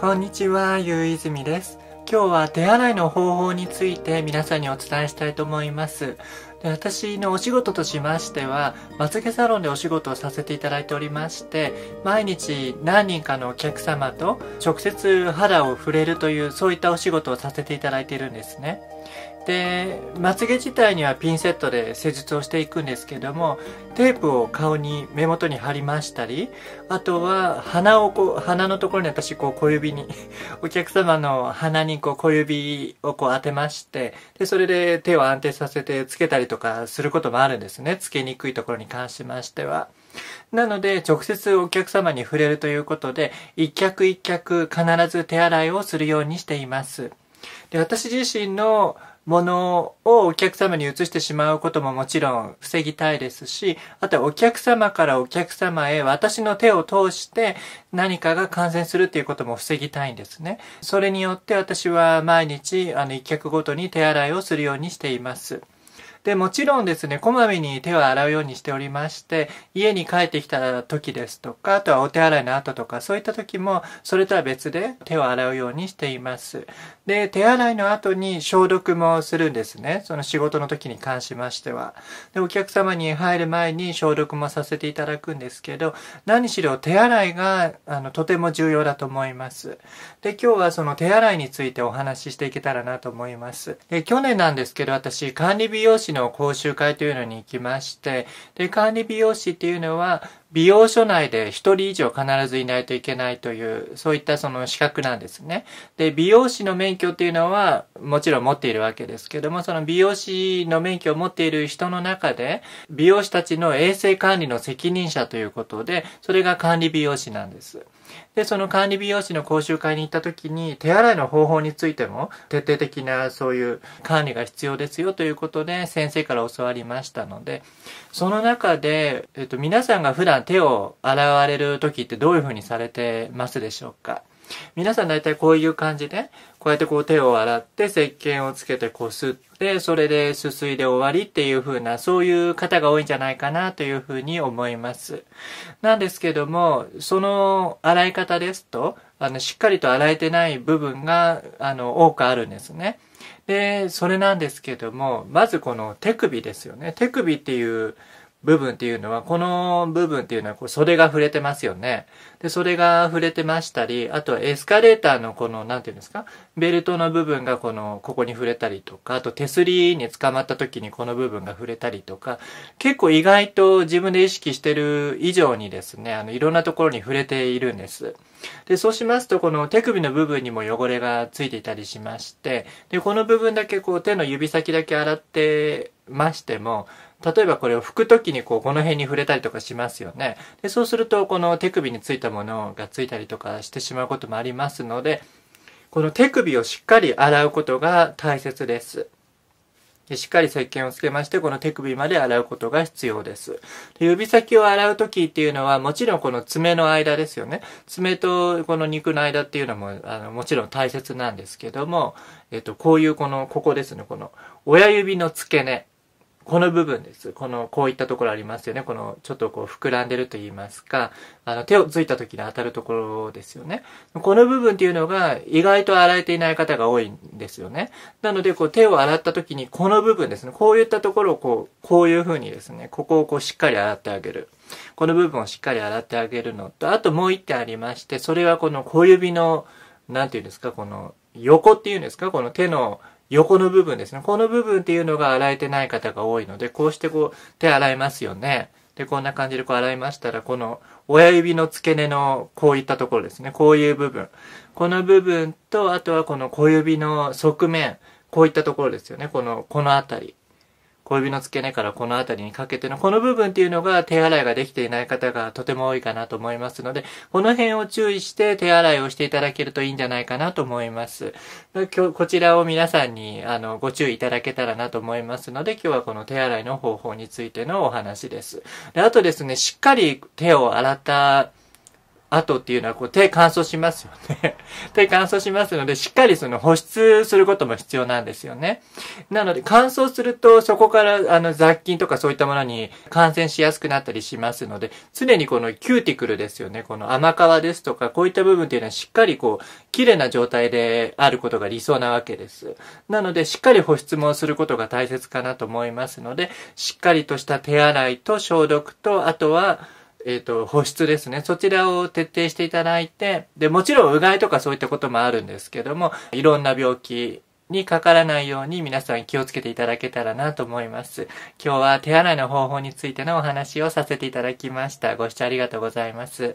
こんにちは、ゆういずみです。今日は手洗いの方法について皆さんにお伝えしたいと思います。で私のお仕事としましては、まつげサロンでお仕事をさせていただいておりまして、毎日何人かのお客様と直接肌を触れるという、そういったお仕事をさせていただいているんですね。でまつげ自体にはピンセットで施術をしていくんですけどもテープを顔に目元に貼りましたりあとは鼻をこう鼻のところに私こう小指に お客様の鼻にこう小指をこう当てましてでそれで手を安定させてつけたりとかすることもあるんですねつけにくいところに関しましては。なので、直接お客様に触れるということで、一脚一脚必ず手洗いをするようにしています。で、私自身のものをお客様に移してしまうことももちろん防ぎたいですし、あとはお客様からお客様へ私の手を通して何かが感染するっていうことも防ぎたいんですね。それによって私は毎日あの一客ごとに手洗いをするようにしています。で、もちろんですね、こまめに手を洗うようにしておりまして、家に帰ってきた時ですとか、あとはお手洗いの後とか、そういった時も、それとは別で手を洗うようにしています。で、手洗いの後に消毒もするんですね。その仕事の時に関しましては。で、お客様に入る前に消毒もさせていただくんですけど、何しろ手洗いが、あの、とても重要だと思います。で、今日はその手洗いについてお話ししていけたらなと思います。で、去年なんですけど、私、管理美容師の講習会というのに行きまして、で、管理美容師っていうのは、美容所内で1人以上必ずいないといけないという、そういったその資格なんですね。で、美容師の免許っていうのは、もちろん持っているわけですけども、その美容師の免許を持っている人の中で、美容師たちの衛生管理の責任者ということで、それが管理美容師なんです。で、その管理美容師の講習会に行った時に、手洗いの方法についても、徹底的なそういう管理が必要ですよということで、先生から教わりましたので、その中で、えっと、皆さんが普段手を洗われる時ってどういうふうにされてますでしょうか皆さん大体こういう感じで、こうやってこう手を洗って石鹸をつけてこすって、それですすいで終わりっていう風な、そういう方が多いんじゃないかなという風に思います。なんですけども、その洗い方ですと、あの、しっかりと洗えてない部分が、あの、多くあるんですね。で、それなんですけども、まずこの手首ですよね。手首っていう、部分っていうのは、この部分っていうのはこう袖が触れてますよね。で、袖が触れてましたり、あとはエスカレーターのこの、なんていうんですか、ベルトの部分がこの、ここに触れたりとか、あと手すりに捕まった時にこの部分が触れたりとか、結構意外と自分で意識してる以上にですね、あの、いろんなところに触れているんです。で、そうしますと、この手首の部分にも汚れがついていたりしまして、で、この部分だけこう手の指先だけ洗ってましても、例えばこれを拭くときにこうこの辺に触れたりとかしますよね。でそうするとこの手首についたものがついたりとかしてしまうこともありますので、この手首をしっかり洗うことが大切です。でしっかり石鹸をつけまして、この手首まで洗うことが必要です。で指先を洗う時っていうのは、もちろんこの爪の間ですよね。爪とこの肉の間っていうのも、あの、もちろん大切なんですけども、えっと、こういうこの、ここですね、この、親指の付け根。この部分です。この、こういったところありますよね。この、ちょっとこう、膨らんでると言いますか、あの、手をついた時に当たるところですよね。この部分っていうのが、意外と洗えていない方が多いんですよね。なので、こう、手を洗った時に、この部分ですね。こういったところをこう、こういう風にですね、ここをこう、しっかり洗ってあげる。この部分をしっかり洗ってあげるのと、あともう一点ありまして、それはこの小指の、なんていうんですか、この、横っていうんですか、この手の、横の部分ですね。この部分っていうのが洗えてない方が多いので、こうしてこう手洗いますよね。で、こんな感じでこう洗いましたら、この親指の付け根のこういったところですね。こういう部分。この部分と、あとはこの小指の側面。こういったところですよね。この、この辺り。小指の付け根からこの辺りにかけてのこの部分っていうのが手洗いができていない方がとても多いかなと思いますので、この辺を注意して手洗いをしていただけるといいんじゃないかなと思います。こちらを皆さんにあのご注意いただけたらなと思いますので、今日はこの手洗いの方法についてのお話です。であとですね、しっかり手を洗った後っていうのはこう手乾燥しますよね 手乾燥しますので、しっかりその保湿することも必要なんですよね。なので乾燥するとそこからあの雑菌とかそういったものに感染しやすくなったりしますので、常にこのキューティクルですよね。この甘皮ですとかこういった部分っていうのはしっかりこう綺麗な状態であることが理想なわけです。なのでしっかり保湿もすることが大切かなと思いますので、しっかりとした手洗いと消毒と、あとはえっ、ー、と、保湿ですね。そちらを徹底していただいて、で、もちろんうがいとかそういったこともあるんですけども、いろんな病気、にかからないように皆さん気をつけていただけたらなと思います。今日は手洗いの方法についてのお話をさせていただきました。ご視聴ありがとうございます。